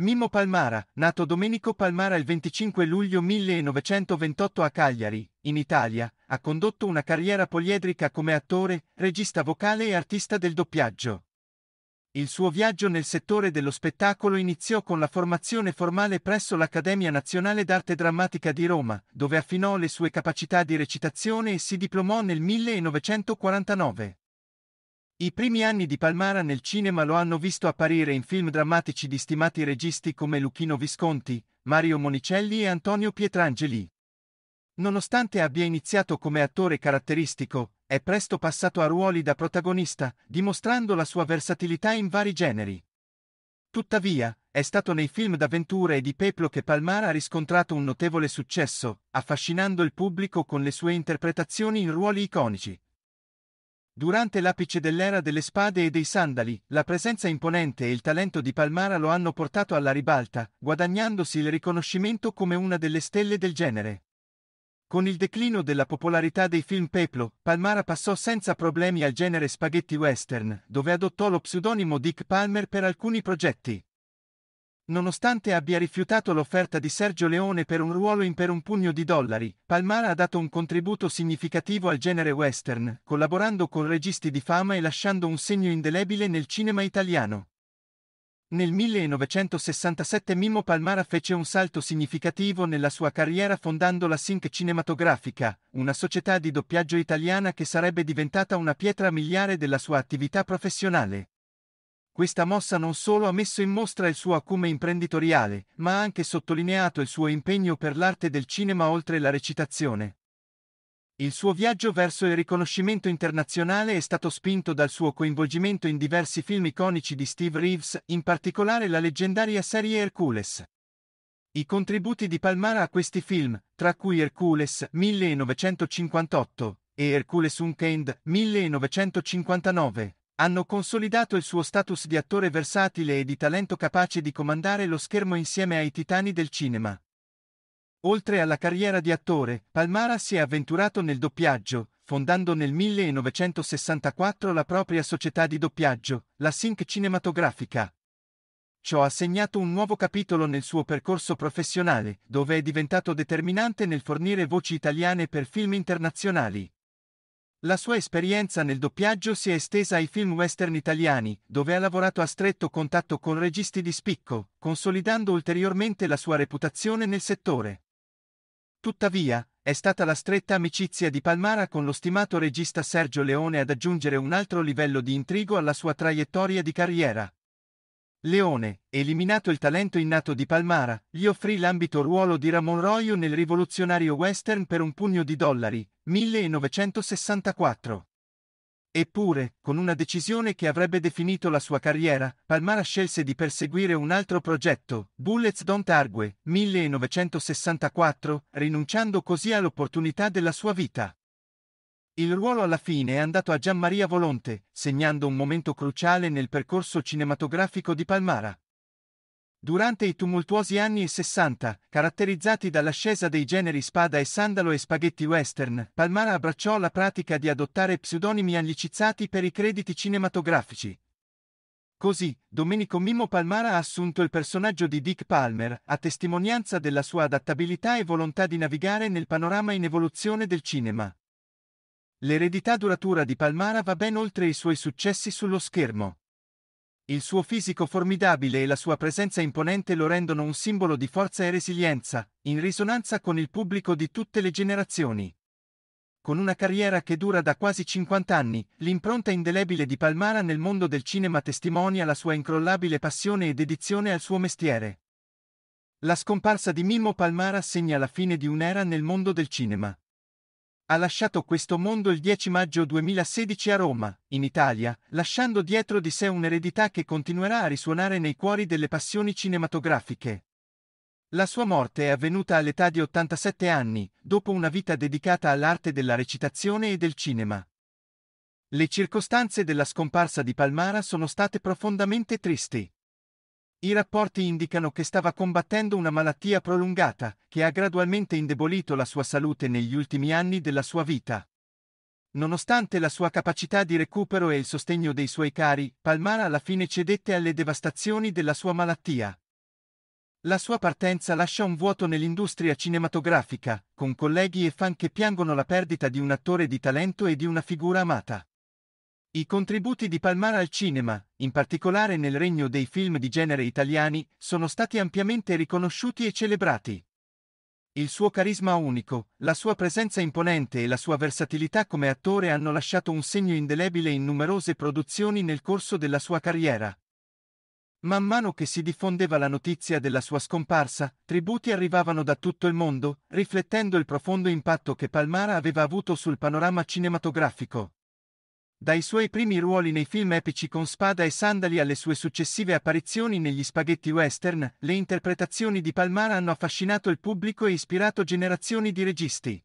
Mimmo Palmara, nato Domenico Palmara il 25 luglio 1928 a Cagliari, in Italia, ha condotto una carriera poliedrica come attore, regista vocale e artista del doppiaggio. Il suo viaggio nel settore dello spettacolo iniziò con la formazione formale presso l'Accademia Nazionale d'Arte Drammatica di Roma, dove affinò le sue capacità di recitazione e si diplomò nel 1949. I primi anni di Palmara nel cinema lo hanno visto apparire in film drammatici di stimati registi come Luchino Visconti, Mario Monicelli e Antonio Pietrangeli. Nonostante abbia iniziato come attore caratteristico, è presto passato a ruoli da protagonista, dimostrando la sua versatilità in vari generi. Tuttavia, è stato nei film d'avventura e di peplo che Palmara ha riscontrato un notevole successo, affascinando il pubblico con le sue interpretazioni in ruoli iconici, Durante l'apice dell'era delle spade e dei sandali, la presenza imponente e il talento di Palmara lo hanno portato alla ribalta, guadagnandosi il riconoscimento come una delle stelle del genere. Con il declino della popolarità dei film Peplo, Palmara passò senza problemi al genere spaghetti western, dove adottò lo pseudonimo Dick Palmer per alcuni progetti. Nonostante abbia rifiutato l'offerta di Sergio Leone per un ruolo in Per un pugno di dollari, Palmara ha dato un contributo significativo al genere western, collaborando con registi di fama e lasciando un segno indelebile nel cinema italiano. Nel 1967 Mimmo Palmara fece un salto significativo nella sua carriera fondando la Sync Cinematografica, una società di doppiaggio italiana che sarebbe diventata una pietra miliare della sua attività professionale. Questa mossa non solo ha messo in mostra il suo acume imprenditoriale, ma ha anche sottolineato il suo impegno per l'arte del cinema oltre la recitazione. Il suo viaggio verso il riconoscimento internazionale è stato spinto dal suo coinvolgimento in diversi film iconici di Steve Reeves, in particolare la leggendaria serie Hercules. I contributi di Palmara a questi film, tra cui Hercules 1958 e Hercules Unchained 1959, hanno consolidato il suo status di attore versatile e di talento capace di comandare lo schermo insieme ai titani del cinema. Oltre alla carriera di attore, Palmara si è avventurato nel doppiaggio, fondando nel 1964 la propria società di doppiaggio, la Sync Cinematografica. Ciò ha segnato un nuovo capitolo nel suo percorso professionale, dove è diventato determinante nel fornire voci italiane per film internazionali. La sua esperienza nel doppiaggio si è estesa ai film western italiani, dove ha lavorato a stretto contatto con registi di spicco, consolidando ulteriormente la sua reputazione nel settore. Tuttavia, è stata la stretta amicizia di Palmara con lo stimato regista Sergio Leone ad aggiungere un altro livello di intrigo alla sua traiettoria di carriera. Leone, eliminato il talento innato di Palmara, gli offrì l'ambito ruolo di Ramon Royo nel rivoluzionario western per un pugno di dollari, 1964. Eppure, con una decisione che avrebbe definito la sua carriera, Palmara scelse di perseguire un altro progetto, Bullets Don't Argue, 1964, rinunciando così all'opportunità della sua vita. Il ruolo alla fine è andato a Gianmaria Volonte, segnando un momento cruciale nel percorso cinematografico di Palmara. Durante i tumultuosi anni 60, caratterizzati dall'ascesa dei generi spada e sandalo e spaghetti western, Palmara abbracciò la pratica di adottare pseudonimi anglicizzati per i crediti cinematografici. Così, Domenico Mimmo Palmara ha assunto il personaggio di Dick Palmer, a testimonianza della sua adattabilità e volontà di navigare nel panorama in evoluzione del cinema. L'eredità duratura di Palmara va ben oltre i suoi successi sullo schermo. Il suo fisico formidabile e la sua presenza imponente lo rendono un simbolo di forza e resilienza, in risonanza con il pubblico di tutte le generazioni. Con una carriera che dura da quasi 50 anni, l'impronta indelebile di Palmara nel mondo del cinema testimonia la sua incrollabile passione e dedizione al suo mestiere. La scomparsa di Mimmo Palmara segna la fine di un'era nel mondo del cinema ha lasciato questo mondo il 10 maggio 2016 a Roma, in Italia, lasciando dietro di sé un'eredità che continuerà a risuonare nei cuori delle passioni cinematografiche. La sua morte è avvenuta all'età di 87 anni, dopo una vita dedicata all'arte della recitazione e del cinema. Le circostanze della scomparsa di Palmara sono state profondamente tristi. I rapporti indicano che stava combattendo una malattia prolungata, che ha gradualmente indebolito la sua salute negli ultimi anni della sua vita. Nonostante la sua capacità di recupero e il sostegno dei suoi cari, Palmara alla fine cedette alle devastazioni della sua malattia. La sua partenza lascia un vuoto nell'industria cinematografica, con colleghi e fan che piangono la perdita di un attore di talento e di una figura amata. I contributi di Palmar al cinema, in particolare nel regno dei film di genere italiani, sono stati ampiamente riconosciuti e celebrati. Il suo carisma unico, la sua presenza imponente e la sua versatilità come attore hanno lasciato un segno indelebile in numerose produzioni nel corso della sua carriera. Man mano che si diffondeva la notizia della sua scomparsa, tributi arrivavano da tutto il mondo, riflettendo il profondo impatto che Palmara aveva avuto sul panorama cinematografico. Dai suoi primi ruoli nei film epici con spada e sandali alle sue successive apparizioni negli spaghetti western, le interpretazioni di Palmar hanno affascinato il pubblico e ispirato generazioni di registi.